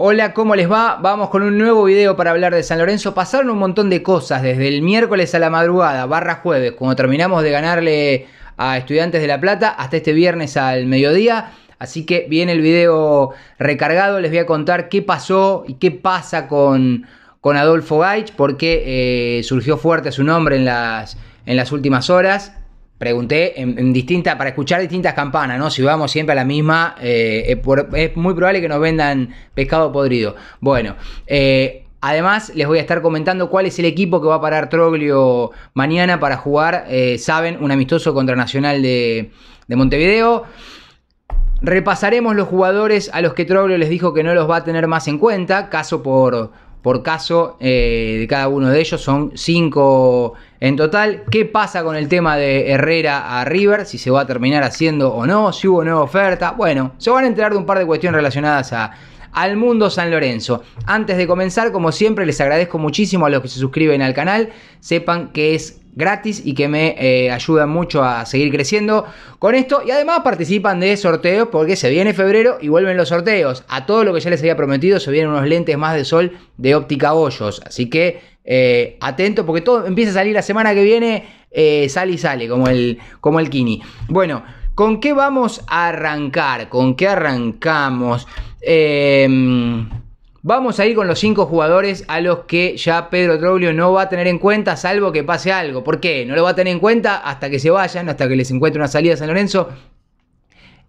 Hola, ¿cómo les va? Vamos con un nuevo video para hablar de San Lorenzo. Pasaron un montón de cosas desde el miércoles a la madrugada, barra jueves, cuando terminamos de ganarle a Estudiantes de La Plata, hasta este viernes al mediodía. Así que viene el video recargado, les voy a contar qué pasó y qué pasa con, Adolfo Gaich, porque eh, surgió fuerte su nombre en las, en las últimas horas pregunté en, para escuchar distintas campanas, ¿no? Si vamos siempre a la misma, eh, eh, es muy probable que nos vendan pescado podrido. Bueno, eh, Además, les voy a estar comentando cuál es el equipo que va a parar Troglio mañana para jugar, saben, un amistoso contra Nacional de, de, Montevideo. Repasaremos los jugadores a los que Troglio les dijo que no los va a tener más en cuenta, caso por, por caso eh, de cada uno de ellos, son 5 en total. ¿Qué pasa con el tema de Herrera a River? Si se va a terminar haciendo o no, si hubo nueva oferta. Bueno, se van a enterar de un par de cuestiones relacionadas a al mundo San Lorenzo. Antes de comenzar, como siempre, les agradezco muchísimo a los que se suscriben al canal. Sepan que es gratis y que me eh, ayudan mucho a seguir creciendo con esto. Y además participan de sorteos porque se viene febrero y vuelven los sorteos. A todo lo que ya les había prometido se vienen unos lentes más de sol de óptica hoyos. Así que eh, atento porque todo empieza a salir la semana que viene. Eh, sale y sale como el, como el Kini. Bueno, ¿con qué vamos a arrancar? ¿Con qué arrancamos? Em, vamos a ir con los cinco jugadores a los que ya Pedro Troglio no va a tener en cuenta, salvo que pase algo. ¿Por qué? No lo va a tener en cuenta hasta que se vayan, hasta que les encuentre una salida a San Lorenzo.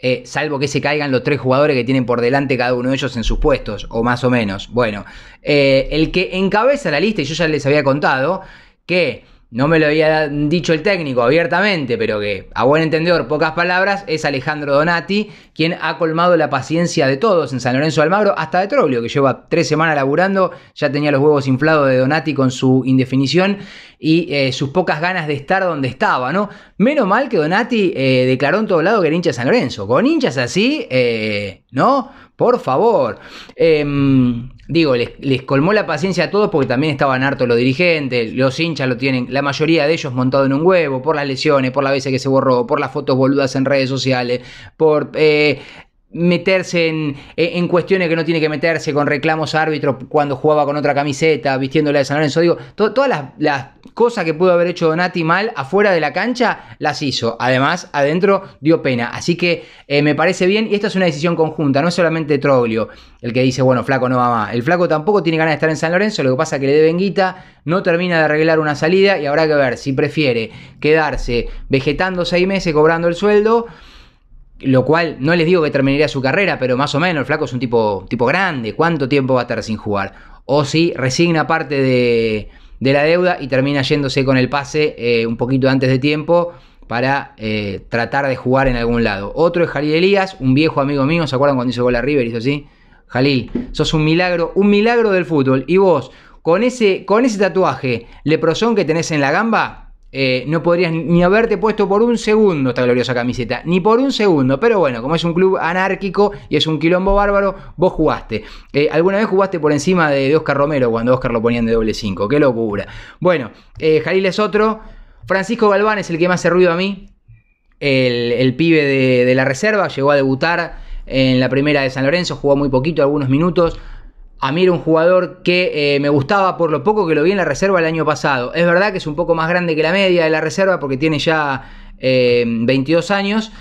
Eh, salvo que se caigan los tres jugadores que tienen por delante cada uno de ellos en sus puestos, o más o menos. Bueno, eh, el que encabeza la lista, y yo ya les había contado, que no me lo había dicho el técnico abiertamente, pero que a buen entendedor, pocas palabras, es Alejandro Donati quien ha colmado la paciencia de todos en San Lorenzo Almagro, hasta de Trolio que lleva tres semanas laburando, ya tenía los huevos inflados de Donati con su indefinición y eh, sus pocas ganas de estar donde estaba, ¿no? Menos mal que Donati eh, declaró en todo lado que era hincha de San Lorenzo. Con hinchas así, eh, ¿no? Por favor. Em, digo, les, colmó la paciencia a todos porque también estaban hartos los dirigentes, los hinchas lo tienen, la mayoría de ellos montado en un huevo, por las lesiones, por la veces que se borró, por las fotos boludas en redes sociales, por eh, meterse en, e, en, cuestiones que no tiene que meterse, con reclamos árbitro cuando jugaba con otra camiseta, vistiéndola de San Lorenzo. Digo, todas las, cosas que pudo haber hecho Donati mal afuera de la cancha, las hizo. Además, adentro dio pena. Así que eh, me parece bien, y esta es una decisión conjunta, no es solamente Troglio el que dice, bueno, Flaco no va más. El Flaco tampoco tiene ganas de estar en San Lorenzo, lo que pasa es que le deben guita, no termina de arreglar una salida y habrá que ver si prefiere quedarse vegetando seis meses cobrando el sueldo lo cual, no les digo que terminaría su carrera, pero más o menos, el flaco es un tipo, tipo grande. ¿Cuánto tiempo va a estar sin jugar? O si resigna parte de, de la deuda y termina yéndose con el pase eh, un poquito antes de tiempo para eh, tratar de jugar en algún lado. Otro es Jalil Elías, un viejo amigo mío, ¿se acuerdan cuando hizo gol a River? y Hizo así. Jalil, sos un milagro, un milagro del fútbol. Y vos, con ese, con ese tatuaje leprosón que tenés en la gamba, eh, no podrías ni haberte puesto por un segundo esta gloriosa camiseta, ni por un segundo, pero bueno, como es un club anárquico y es un quilombo bárbaro, vos jugaste. Eh, ¿Alguna vez jugaste por encima de Oscar Romero cuando Oscar lo ponían de doble 5? ¡Qué locura! Bueno, eh, Jalil es otro, Francisco Galván es el que más hace ruido a mí, el, pibe de la reserva, llegó a debutar en la primera de San Lorenzo, jugó muy poquito, algunos minutos, a mí era un jugador que eh, me gustaba por lo poco que lo vi en la reserva el año pasado. Es verdad que es un poco más grande que la media de la reserva porque tiene ya 22 eh, años.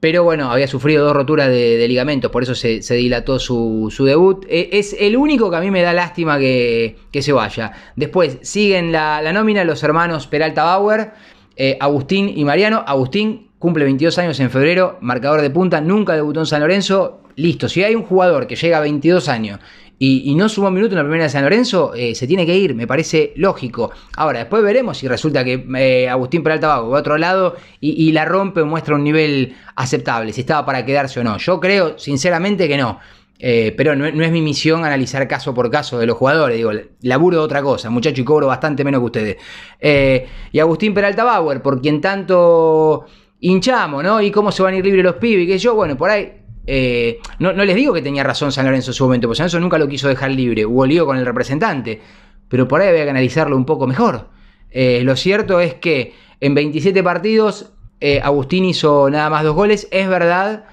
Pero bueno, había sufrido dos roturas de, ligamentos, por eso se, dilató su, debut. E, es el único que a mí me da lástima que, se vaya. Después siguen la, nómina los hermanos Peralta Bauer, eh, Agustín y Mariano. Agustín cumple 22 años en febrero, marcador de punta, nunca debutó en San Lorenzo, listo, si hay un jugador que llega a 22 años y, no suma un minuto en la primera de San Lorenzo, eh, se tiene que ir, me parece lógico. Ahora, después veremos si resulta que eh, Agustín Peralta va a otro lado y, la rompe o muestra un nivel aceptable, si estaba para quedarse o no. Yo creo, sinceramente, que no. Eh, pero no, es mi misión analizar caso por caso de los jugadores. Digo, laburo de otra cosa, muchacho, y cobro bastante menos que ustedes. y Agustín Peralta Bauer, por quien tanto hinchamos, ¿no? Y cómo se van a ir libres los pibes, que yo, bueno, por ahí eh, no, no, les digo que tenía razón San Lorenzo en su momento, porque San Lorenzo nunca lo quiso dejar libre, hubo lío con el representante, pero por ahí había que analizarlo un poco mejor. Eh, lo cierto es que en 27 partidos eh, Agustín hizo nada más dos goles, es verdad,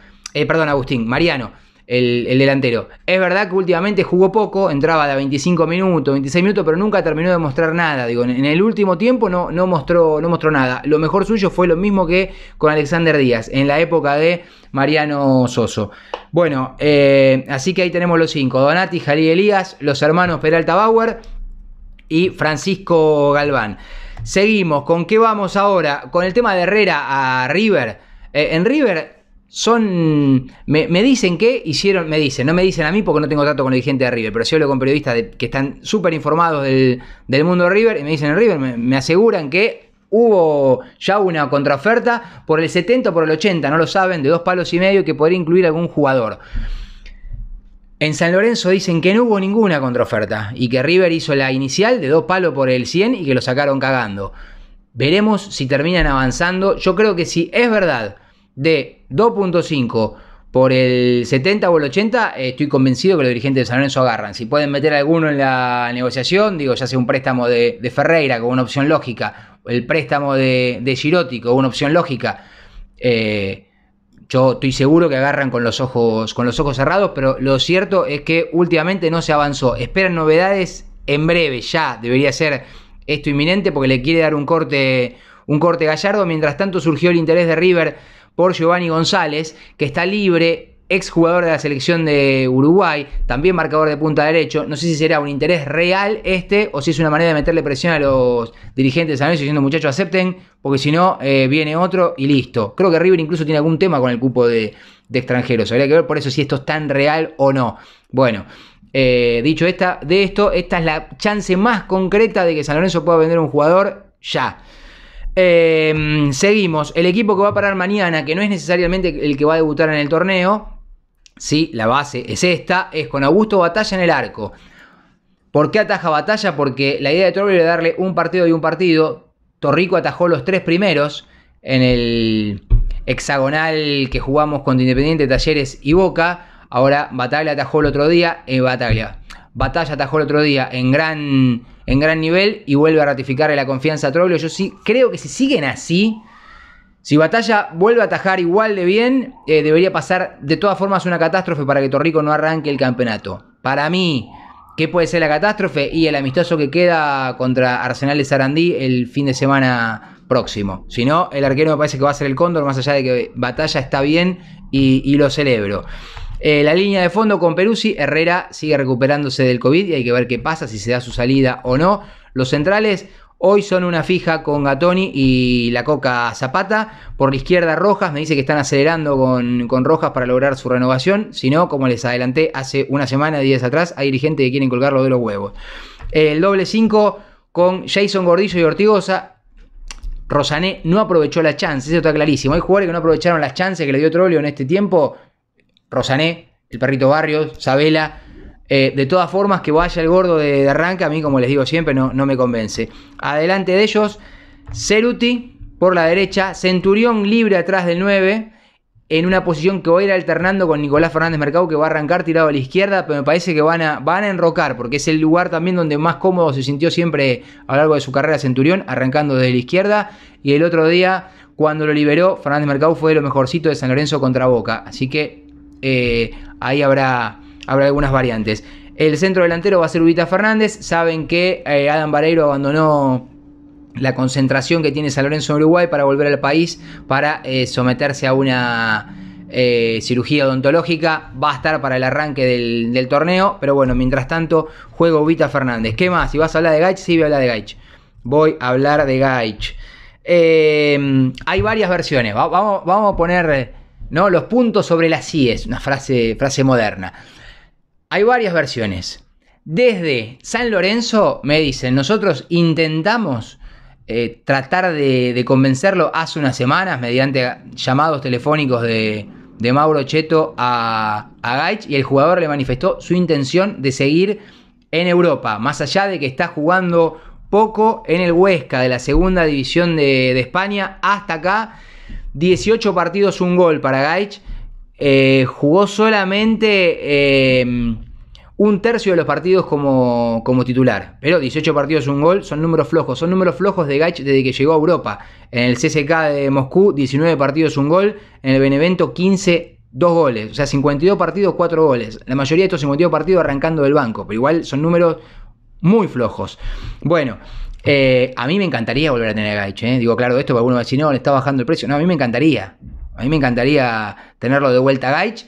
perdón Agustín, Mariano el, delantero. Es verdad que últimamente jugó poco, entraba de 25 minutos, 26 minutos, pero nunca terminó de mostrar nada. Digo, en el último tiempo no, no, mostró, no mostró nada. Lo mejor suyo fue lo mismo que con Alexander Díaz, en la época de Mariano Soso. Bueno, eh, así que ahí tenemos los cinco: Donati, Jalí Elías, los hermanos Peralta Bauer y Francisco Galván. Seguimos, ¿con qué vamos ahora? Con el tema de Herrera a River. Eh, en River son. Me, dicen que hicieron. Me dicen, no me dicen a mí porque no tengo trato con el dirigente de River, pero si hablo con periodistas que están súper informados del, mundo de River y me dicen River, me, aseguran que hubo ya una contraoferta por el 70 o por el 80, no lo saben, de dos palos y medio que podría incluir algún jugador. En San Lorenzo dicen que no hubo ninguna contraoferta y que River hizo la inicial de dos palos por el 100 y que lo sacaron cagando. Veremos si terminan avanzando. Yo creo que si es verdad de 2.5 por el 70 o el 80, estoy convencido que los dirigentes de San Lorenzo agarran. Si pueden meter alguno en la negociación, digo, ya sea un préstamo de, Ferreira como una opción lógica, el préstamo de, de Girotti una opción lógica, eh, yo estoy seguro que agarran con los, ojos, con los ojos cerrados, pero lo cierto es que últimamente no se avanzó. Esperan novedades en breve, ya debería ser esto inminente porque le quiere dar un corte, un corte gallardo. Mientras tanto surgió el interés de River por Giovanni González, que está libre, exjugador de la selección de Uruguay, también marcador de punta derecho. No sé si será un interés real este o si es una manera de meterle presión a los dirigentes de San Luis diciendo muchachos acepten, porque si no eh, viene otro y listo. Creo que River incluso tiene algún tema con el cupo de, extranjeros. Habría que ver por eso si esto es tan real o no. Bueno. Eh, dicho de esto, esta es la chance más concreta de que San Lorenzo pueda vender un jugador ya. Em, seguimos. El equipo que va a parar mañana, que no es necesariamente el que va a debutar en el torneo. Sí, la base es esta. Es con Augusto Batalla en el arco. ¿Por qué ataja Batalla? Porque la idea de Torrico era darle un partido y un partido. Torrico atajó los tres primeros en el hexagonal que jugamos contra Independiente, Talleres y Boca. Ahora Batalla atajó el otro día en eh, Batalla. Batalla atajó el otro día en gran en gran nivel y vuelve a ratificar la confianza a Troglio. Yo sí creo que si siguen así, si Batalla vuelve a atajar igual de bien, eh, debería pasar de todas formas una catástrofe para que Torrico no arranque el campeonato. Para mí, ¿qué puede ser la catástrofe? Y el amistoso que queda contra Arsenal de Sarandí el fin de semana próximo. Si no, el arquero me parece que va a ser el cóndor, más allá de que Batalla está bien y lo celebro. Eh, la línea de fondo con Peruzzi, Herrera sigue recuperándose del COVID y hay que ver qué pasa, si se da su salida o no. Los centrales, Hoy son una fija con Gatoni y la Coca Zapata. Por la izquierda Rojas, me dice que están acelerando con, Rojas para lograr su renovación. Si no, como les adelanté hace una semana, días atrás, hay dirigentes que quieren colgarlo de los huevos. El doble 5 con Jason Gordillo y Ortigosa. Rosané no aprovechó la chance, eso está clarísimo. Hay jugadores que no aprovecharon las chances que le dio Trolio en este tiempo Rosané, el perrito Barrios, Sabela. Eh, de todas formas, que vaya el gordo de, arranca. arranque, a mí, como les digo siempre, no, no me convence. Adelante de ellos, Ceruti por la derecha, Centurión libre atrás del 9 en una posición que va a ir alternando con Nicolás Fernández Mercado, que va a arrancar tirado a la izquierda, pero me parece que van a, van a enrocar, porque es el lugar también donde más cómodo se sintió siempre a lo largo de su carrera Centurión, arrancando desde la izquierda. Y el otro día, cuando lo liberó, Fernández Mercado fue de lo mejorcito de San Lorenzo contra Boca. Así que eh, ahí habrá, habrá algunas variantes. El centro delantero va a ser Ubita Fernández. Saben que eh, Adam Vareiro abandonó la concentración que tiene San Lorenzo en Uruguay para volver al país para eh, someterse a una cirugía odontológica. Va a estar para el arranque del, torneo, pero bueno, mientras tanto, juego Ubita Fernández. ¿Qué más? Si vas a hablar de Gaich, sí voy a hablar de Gaich. Voy a hablar de Gaich. hay varias versiones. vamos, vamos a poner ¿no? Los puntos sobre las es una frase, frase moderna. Hay varias versiones. Desde San Lorenzo me dicen, nosotros intentamos eh, tratar de, convencerlo hace unas semanas mediante llamados telefónicos de, Mauro Cheto a, a Gaich y el jugador le manifestó su intención de seguir en Europa, más allá de que está jugando poco en el Huesca de la segunda división de, de España hasta acá 18 partidos, un gol para Gaich. Eh, jugó solamente eh, un tercio de los partidos como, como, titular. Pero 18 partidos, un gol, son números flojos. Son números flojos de Gaich desde que llegó a Europa. En el CSK de Moscú, 19 partidos, un gol. En el Benevento, 15 dos goles. O sea, 52 partidos, 4 goles. La mayoría de estos 52 partidos arrancando del banco, pero igual son números muy flojos. Bueno, eh, a mí me encantaría volver a tener a Gaich, eh. Digo, claro, esto para alguno va le está bajando el precio. No, a mí me encantaría. A mí me encantaría tenerlo de vuelta a Gaich,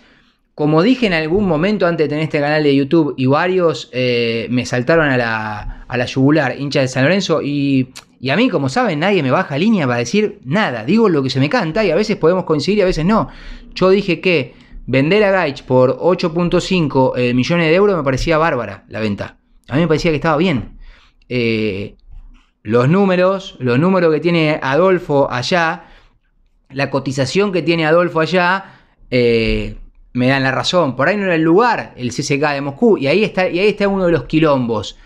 Como dije en algún momento antes de tener este canal de YouTube y varios eh, me saltaron a la, a yugular, hincha de San Lorenzo, y, a mí, como saben, nadie me baja línea para decir nada. Digo lo que se me canta y a veces podemos coincidir y a veces no. Yo dije que vender a Gaich por 8.5 millones de euros me parecía bárbara la venta. A mí me parecía que estaba bien. Eh, los números, los números que tiene Adolfo allá, la cotización que tiene Adolfo allá, eh, me dan la razón. Por ahí no era el lugar, el CSK de Moscú, y ahí está, y ahí está uno de los quilombos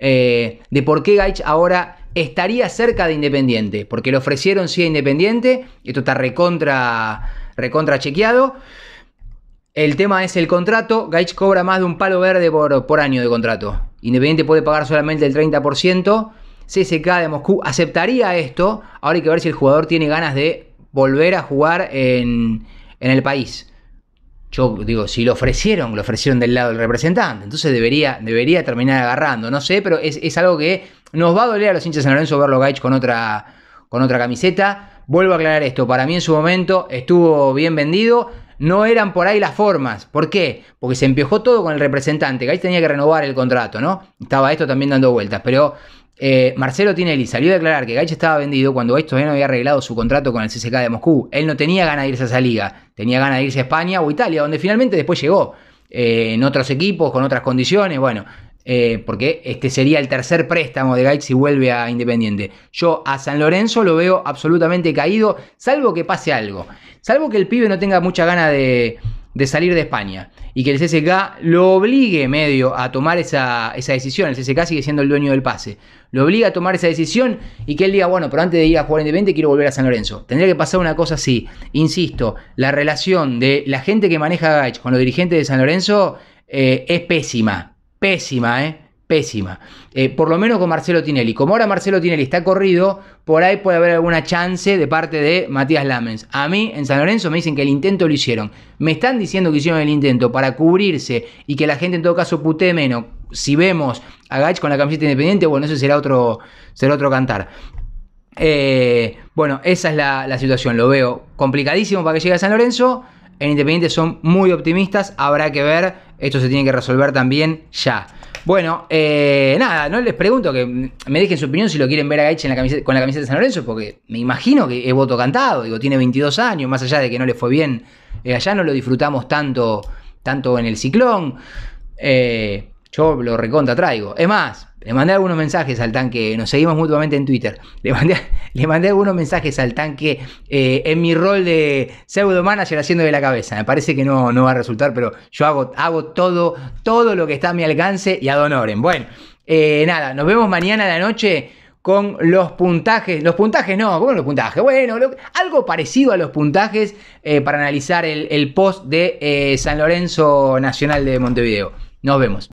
eh, de por qué Gaich ahora estaría cerca de Independiente, porque le ofrecieron sí a Independiente, esto está recontra, recontra chequeado. El tema es el contrato, Gaich cobra más de un palo verde por año de contrato. Independiente puede pagar solamente el 30%. CSK de Moscú aceptaría esto. Ahora hay que ver si el jugador tiene ganas de volver a jugar en, en el país. Yo digo, si lo ofrecieron, lo ofrecieron del lado del representante. Entonces debería, debería terminar agarrando. No sé, pero es, algo que nos va a doler a los hinchas de San Lorenzo verlo Gaich con otra, con otra camiseta. Vuelvo a aclarar esto. Para mí en su momento estuvo bien vendido. No eran por ahí las formas. ¿Por qué? Porque se empiojó todo con el representante. Gaich tenía que renovar el contrato, ¿no? Estaba esto también dando vueltas. Pero eh, Marcelo Tinelli salió a declarar que Gaich estaba vendido cuando esto todavía no había arreglado su contrato con el CCK de Moscú. Él no tenía ganas de irse a esa liga, tenía ganas de irse a España o Italia, donde finalmente después llegó. Eh, en otros equipos, con otras condiciones, bueno, eh, porque este sería el tercer préstamo de Gaich si vuelve a Independiente. Yo a San Lorenzo lo veo absolutamente caído, salvo que pase algo. Salvo que el pibe no tenga mucha gana de, de salir de España y que el CSK lo obligue medio a tomar esa, decisión, el CSK sigue siendo el dueño del pase, lo obliga a tomar esa decisión y que él diga, bueno, pero antes de ir a jugar 20 quiero volver a San Lorenzo. Tendría que pasar una cosa así, insisto, la relación de la gente que maneja Gaich con los dirigentes de San Lorenzo eh, es pésima, pésima, ¿eh? pésima. Eh, por lo menos con Marcelo Tinelli. Como ahora Marcelo Tinelli está corrido, por ahí puede haber alguna chance de parte de Matías Lamens. A mí en San Lorenzo me dicen que el intento lo hicieron. Me están diciendo que hicieron el intento para cubrirse y que la gente en todo caso putee menos. Si vemos a Gach con la camiseta independiente, bueno, eso será otro, será otro cantar. Eh, bueno, esa es la, la situación. Lo veo complicadísimo para que llegue a San Lorenzo. En Independiente son muy optimistas. Habrá que ver. Esto se tiene que resolver también ya. Bueno, eh, nada, no les pregunto que me dejen su opinión si lo quieren ver a Gaiche en la con la camiseta de San Lorenzo, porque me imagino que es voto cantado. Digo, tiene 22 años, más allá de que no le fue bien, eh, allá no lo disfrutamos tanto, tanto en el ciclón. Eh, yo lo reconta, traigo. Es más, le mandé algunos mensajes al tanque, nos seguimos mutuamente en Twitter. Le mandé, le mandé algunos mensajes al tanque eh, en mi rol de pseudo manager haciendo de la cabeza. Me parece que no, no va a resultar, pero yo hago, hago todo, todo lo que está a mi alcance y ad Bueno, eh, nada, nos vemos mañana a la noche con los puntajes. Los puntajes no, ¿cómo los puntajes? Bueno, algo parecido a los puntajes eh, para analizar el, post de San Lorenzo Nacional de Montevideo. Nos vemos.